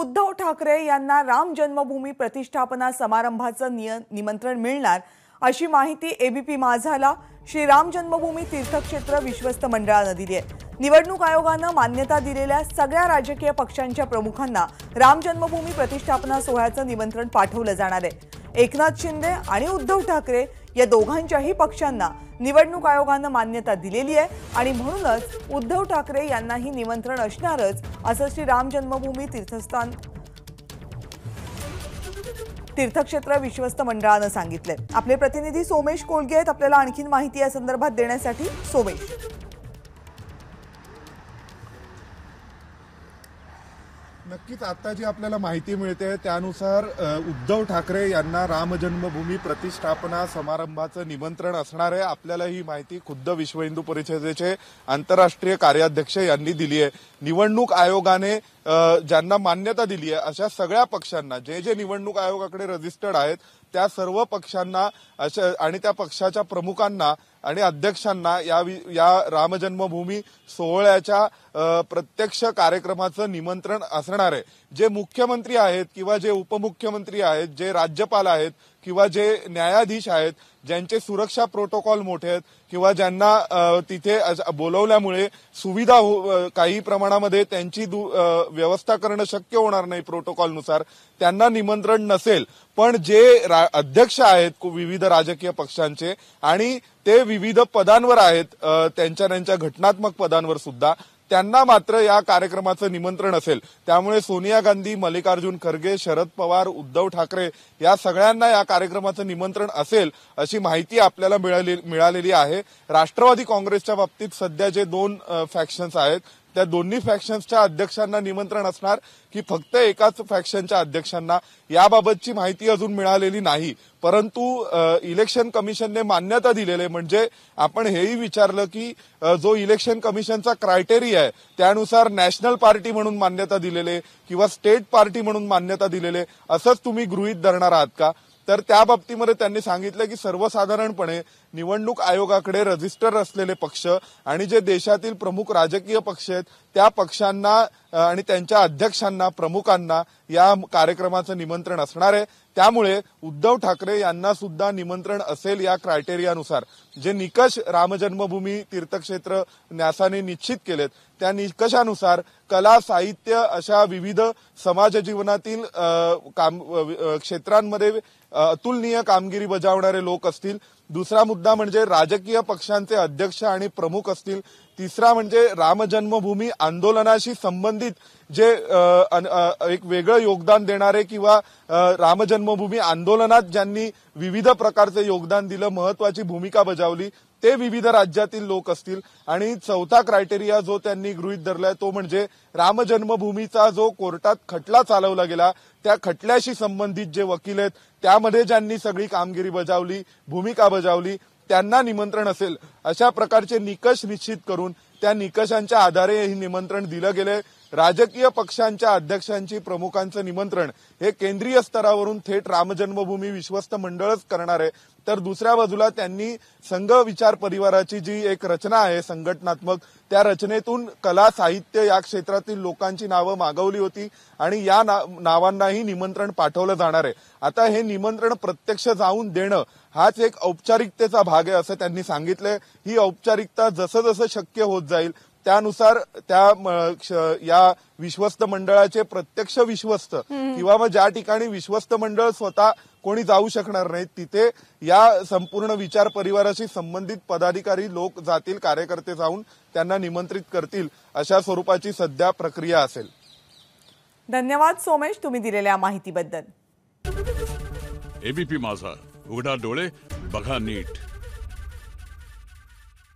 उद्धव ठाकरे यांना राम जन्मभूमी प्रतिष्ठापना समारंभाचं निय निमंत्रण मिळणार अशी माहिती एबीपी माझाला श्री राम जन्मभूमी तीर्थक्षेत्र विश्वस्त मंडळानं दिली आहे निवडणूक आयोगानं मान्यता दिलेल्या सगळ्या राजकीय पक्षांच्या प्रमुखांना राम जन्मभूमी प्रतिष्ठापना सोहळ्याचं निमंत्रण पाठवलं जाणार आहे एकनाथ शिंदे आणि उद्धव ठाकरे या दोघांच्याही पक्षांना निवडणूक आयोगानं मान्यता दिलेली आहे आणि म्हणूनच उद्धव ठाकरे यांनाही निमंत्रण असणारच असं श्री राम जन्मभूमी तीर्थस्थान तीर्थक्षेत्र विश्वस्त मंडळानं सांगितलंय आपले प्रतिनिधी सोमेश कोळगे आहेत आपल्याला आणखीन माहिती या संदर्भात देण्यासाठी सोमेश नक्कीच आता जी आपल्याला माहिती मिळते त्यानुसार उद्धव ठाकरे यांना रामजन्मभूमी प्रतिष्ठापना समारंभाचं निमंत्रण असणार आहे आपल्याला ही माहिती खुद्द विश्व हिंदू परिषदेचे आंतरराष्ट्रीय कार्याध्यक्ष यांनी दिली आहे निवडणूक आयोगाने ज्यांना मान्यता दिली आहे अशा सगळ्या पक्षांना जे जे निवडणूक आयोगाकडे रजिस्टर्ड आहेत त्या सर्व पक्षांना आणि त्या पक्षाच्या प्रमुखांना आणि अध्यक्षांना या या रामजन्मभूमी सोहळ्याच्या प्रत्यक्ष कार्यक्रमाचं निमंत्रण असणार आहे जे मुख्यमंत्री आहेत किंवा जे उपमुख्यमंत्री आहेत जे राज्यपाल आहेत किंवा जे न्यायाधीश आहेत ज्यांचे सुरक्षा प्रोटोकॉल मोठे आहेत किंवा ज्यांना तिथे बोलवल्यामुळे सुविधा हो काही प्रमाणामध्ये त्यांची व्यवस्था करणं शक्य होणार नाही प्रोटोकॉलनुसार त्यांना निमंत्रण नसेल पण जे अध्यक्ष आहेत विविध राजकीय पक्षांचे आणि ते विविध पदांवर आहेत त्यांच्या त्यांच्या घटनात्मक पदांवर सुद्धा त्यांना मात्र या कार्यक्रमाचं निमंत्रण असेल त्यामुळे सोनिया गांधी मल्लिकार्जुन खरगे शरद पवार उद्धव ठाकरे या सगळ्यांना या कार्यक्रमाचं निमंत्रण असेल अशी माहिती आपल्याला मिळालेली आहे राष्ट्रवादी काँग्रेसच्या बाबतीत सध्या जे दोन फॅक्शन्स आहेत त्या दोन्ही फॅक्शन्सच्या अध्यक्षांना निमंत्रण असणार की फक्त एकाच फॅक्शनच्या अध्यक्षांना याबाबतची माहिती अजून मिळालेली नाही परंतु इलेक्शन कमिशनने मान्यता दिलेले म्हणजे आपण हेही विचारलं की जो इलेक्शन कमिशनचा क्रायटेरिया आहे त्यानुसार नॅशनल पार्टी म्हणून मान्यता दिलेले किंवा स्टेट पार्टी म्हणून मान्यता दिलेले असंच तुम्ही गृहीत धरणार आहात का तर त्या बाबतीमध्ये त्यांनी सांगितलं की सर्वसाधारणपणे निवडणूक आयोगाकडे रजिस्टर असलेले पक्ष आणि जे देशातील प्रमुख राजकीय पक्ष आहेत त्या पक्षांना आणि त्यांच्या अध्यक्षांना प्रमुखांना या कार्यक्रमाचं निमंत्रण असणार आहे त्यामुळे उद्धव ठाकरे यांना सुद्धा निमंत्रण असेल या क्रायटेरियानुसार जे निकष रामजन्मभूमी तीर्थक्षेत्र न्यासाने निश्चित केलेत त्या निकषानुसार कला साहित्य अशा विविध समाज जीवनातील काम क्षेत्रांमध्ये अतुलनीय कामगिरी बजावणारे लोक असतील दुसरा मुद्दा म्हणजे राजकीय पक्षांचे अध्यक्ष आणि प्रमुख असतील तिसरा म्हणजे रामजन्मभूमी आंदोलनाशी संबंधित जे एक वेगळं योगदान देणारे किंवा रामजन्मभूमी आंदोलनात ज्यांनी विविध प्रकारचे योगदान दिलं महत्वाची भूमिका बजावली ते विविध राज्यातील लोक असतील आणि चौथा क्रायटेरिया जो त्यांनी गृहीत धरलाय तो म्हणजे रामजन्मभूमीचा जो कोर्टात खटला चालवला गेला त्या खटल्याशी संबंधित जे वकील आहेत त्यामध्ये ज्यांनी सगळी कामगिरी बजावली भूमिका बजावली त्यांना निमंत्रण असेल अशा प्रकारचे निकष निश्चित करून त्या निकषांच्या आधारे हे निमंत्रण दिलं गेलंय राजकीय पक्षांच्या अध्यक्षांची प्रमुखांचं निमंत्रण हे केंद्रीय स्तरावरून थेट रामजन्मभूमी विश्वस्त मंडळच करणार आहे तर दुसऱ्या बाजूला त्यांनी संघ विचार परिवाराची जी एक रचना आहे संघटनात्मक त्या रचनेतून कला साहित्य या क्षेत्रातील लोकांची नावं मागवली होती आणि या नावांनाही निमंत्रण पाठवलं जाणार आहे आता हे निमंत्रण प्रत्यक्ष जाऊन देणं हाच एक औपचारिकतेचा भाग आहे असं त्यांनी सांगितलंय ही औपचारिकता जसं जसं शक्य होत जाईल त्यानुसार त्या या विश्वस्त मंडळाचे प्रत्यक्ष विश्वस्त किंवा मग ज्या ठिकाणी विश्वस्त मंडळ स्वतः कोणी जाऊ शकणार नाहीत तिथे या संपूर्ण विचार परिवाराशी संबंधित पदाधिकारी लोक जातील कार्यकर्ते जाऊन त्यांना निमंत्रित करतील अशा स्वरूपाची सध्या प्रक्रिया असेल धन्यवाद सोमेश तुम्ही दिलेल्या माहितीबद्दल एबीपी माझा उघडा डोळे बघा नीट